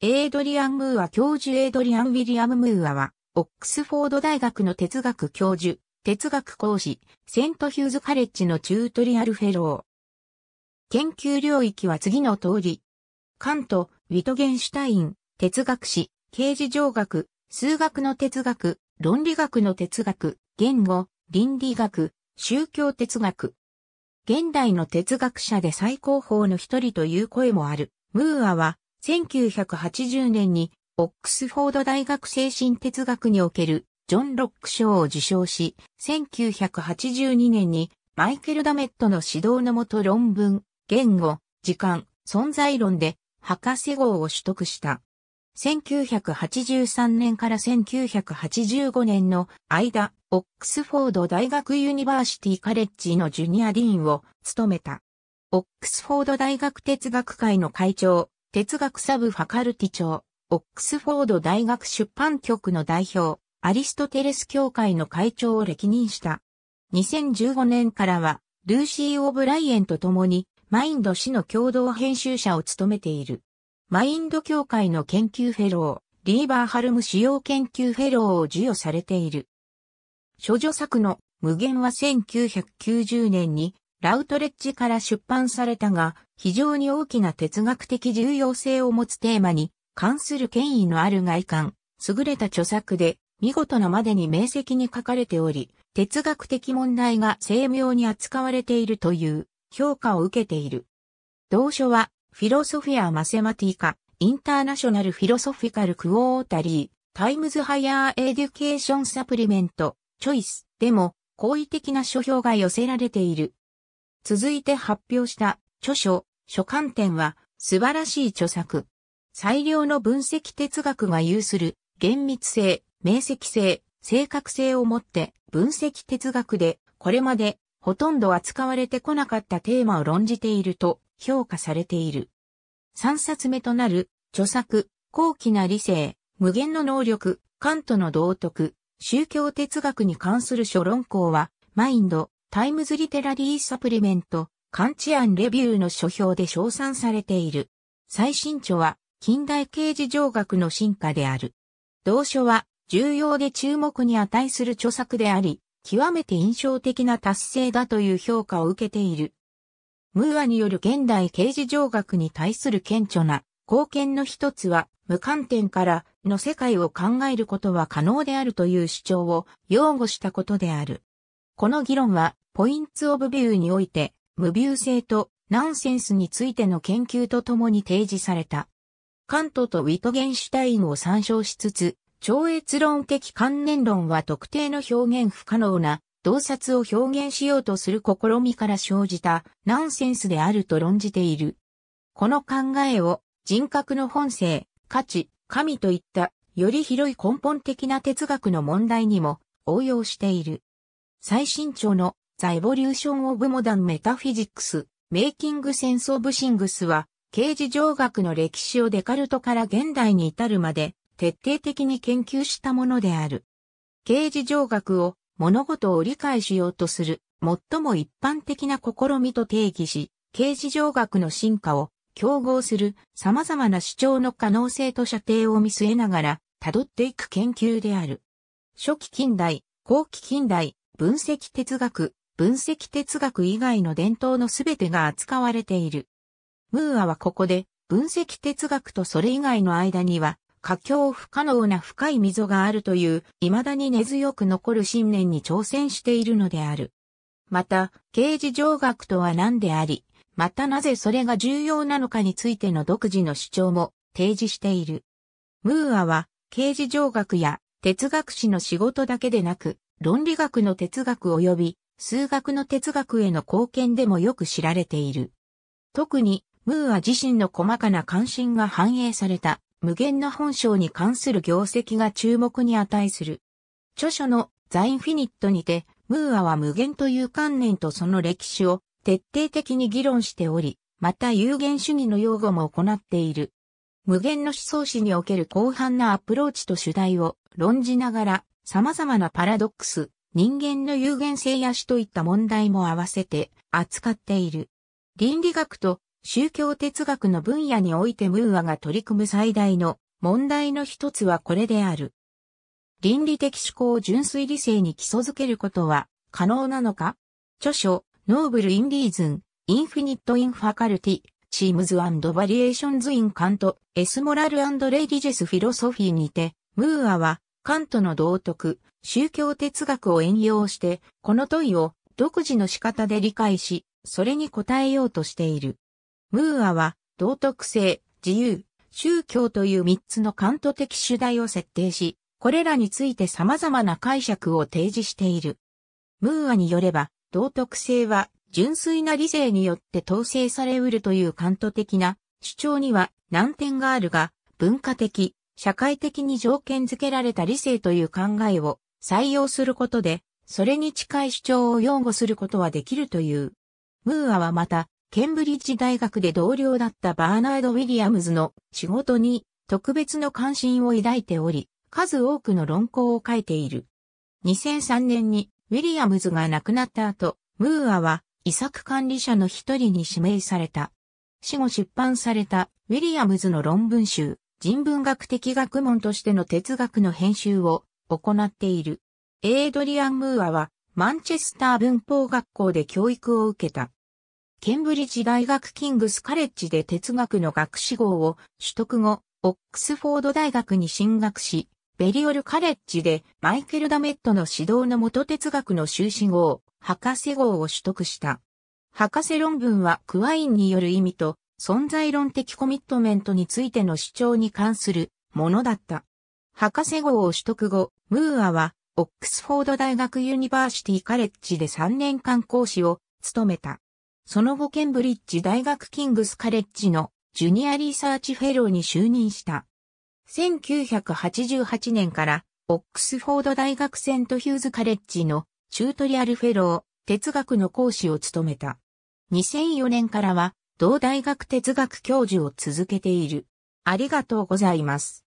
エイドリアン・ムーア教授エイドリアン・ウィリアム・ムーアは、オックスフォード大学の哲学教授、哲学講師、セントヒューズ・カレッジのチュートリアルフェロー。研究領域は次の通り。カント、ウィトゲンシュタイン、哲学史、刑事上学、数学の哲学、論理学の哲学、言語、倫理学、宗教哲学。現代の哲学者で最高峰の一人という声もある。ムーアは1980年にオックスフォード大学精神哲学におけるジョン・ロック賞を受賞し、1982年にマイケル・ダメットの指導のもと論文、言語、時間、存在論で博士号を取得した。1983年から1985年の間、オックスフォード大学ユニバーシティカレッジのジュニアディーンを務めた。オックスフォード大学哲学会の会長、哲学サブファカルティ長、オックスフォード大学出版局の代表、アリストテレス協会の会長を歴任した。2015年からは、ルーシー・オブライエンと共に、マインド氏の共同編集者を務めている。マインド協会の研究フェロー、リーバーハルム使用研究フェローを授与されている。諸女作の無限は1990年にラウトレッジから出版されたが、非常に大きな哲学的重要性を持つテーマに関する権威のある外観、優れた著作で、見事なまでに明晰に書かれており、哲学的問題が精妙に扱われているという評価を受けている。同書は、フィロソフィア・マセマティカ、インターナショナル・フィロソフィカル・クォータリー、タイムズ・ハイヤー・エデュケーション・サプリメント、チョイスでも、好意的な書評が寄せられている。続いて発表した著書、書簡展は素晴らしい著作。最良の分析哲学が有する厳密性、明晰性、正確性をもって分析哲学でこれまでほとんど扱われてこなかったテーマを論じていると評価されている。3冊目となる著作、高貴な理性、無限の能力、カントの道徳、宗教哲学に関する諸論考は、マインド、タイムズリテラリーサプリメント、カンチアンレビューの書評で称賛されている。最新著は、近代刑事上学の進化である。同書は、重要で注目に値する著作であり、極めて印象的な達成だという評価を受けている。ムーアによる現代刑事上学に対する顕著な貢献の一つは、無観点からの世界を考えることは可能であるという主張を擁護したことである。この議論はポインツオブビューにおいて、無ビュー性とナンセンスについての研究とともに提示された。カントとウィトゲンシュタインを参照しつつ、超越論的観念論は特定の表現不可能な洞察を表現しようとする試みから生じたナンセンスであると論じている。この考えを人格の本性、価値、神といったより広い根本的な哲学の問題にも応用している。最新潮のザ・エボリューション・オブ・モダン・メタフィジックス、メイキング・センス・オブ・シングスは、刑事上学の歴史をデカルトから現代に至るまで、徹底的に研究したものである。刑事上学を物事を理解しようとする、最も一般的な試みと定義し、刑事上学の進化を競合する様々な主張の可能性と射程を見据えながら、辿っていく研究である。初期近代、後期近代、分析哲学、分析哲学以外の伝統のすべてが扱われている。ムーアはここで、分析哲学とそれ以外の間には、可境不可能な深い溝があるという、未だに根強く残る信念に挑戦しているのである。また、刑事上学とは何であり、またなぜそれが重要なのかについての独自の主張も提示している。ムーアは、刑事上学や哲学史の仕事だけでなく、論理学の哲学及び数学の哲学への貢献でもよく知られている。特に、ムーア自身の細かな関心が反映された無限な本性に関する業績が注目に値する。著書のザ・インフィニットにて、ムーアは無限という観念とその歴史を徹底的に議論しており、また有限主義の用語も行っている。無限の思想史における広範なアプローチと主題を論じながら、様々なパラドックス、人間の有限性や死といった問題も合わせて扱っている。倫理学と宗教哲学の分野においてムーアが取り組む最大の問題の一つはこれである。倫理的思考を純粋理性に基礎づけることは可能なのか著書、ノーブル・イン・リーズン、インフィニット・イン・ファカルティ、チームズ・アンド・バリエーションズ・イン・カント、エス・モラル・アンド・レイ・ィジェス・フィロソフィーにて、ムーアはカントの道徳、宗教哲学を援用して、この問いを独自の仕方で理解し、それに答えようとしている。ムーアは、道徳性、自由、宗教という3つのカント的主題を設定し、これらについて様々な解釈を提示している。ムーアによれば、道徳性は純粋な理性によって統制されうるというカント的な主張には難点があるが、文化的、社会的に条件付けられた理性という考えを採用することで、それに近い主張を擁護することはできるという。ムーアはまた、ケンブリッジ大学で同僚だったバーナード・ウィリアムズの仕事に特別の関心を抱いており、数多くの論考を書いている。2003年にウィリアムズが亡くなった後、ムーアは遺作管理者の一人に指名された。死後出版されたウィリアムズの論文集、人文学的学問としての哲学の編集を行っている。エイドリアン・ムーアはマンチェスター文法学校で教育を受けた。ケンブリッジ大学キングスカレッジで哲学の学士号を取得後、オックスフォード大学に進学し、ベリオルカレッジでマイケル・ダメットの指導の元哲学の修士号、博士号を取得した。博士論文はクワインによる意味と存在論的コミットメントについての主張に関するものだった。博士号を取得後、ムーアは、オックスフォード大学ユニバーシティカレッジで3年間講師を務めた。その後ケンブリッジ大学キングスカレッジのジュニアリサーチフェローに就任した。1988年からオックスフォード大学セントヒューズカレッジのチュートリアルフェロー、哲学の講師を務めた。2004年からは同大学哲学教授を続けている。ありがとうございます。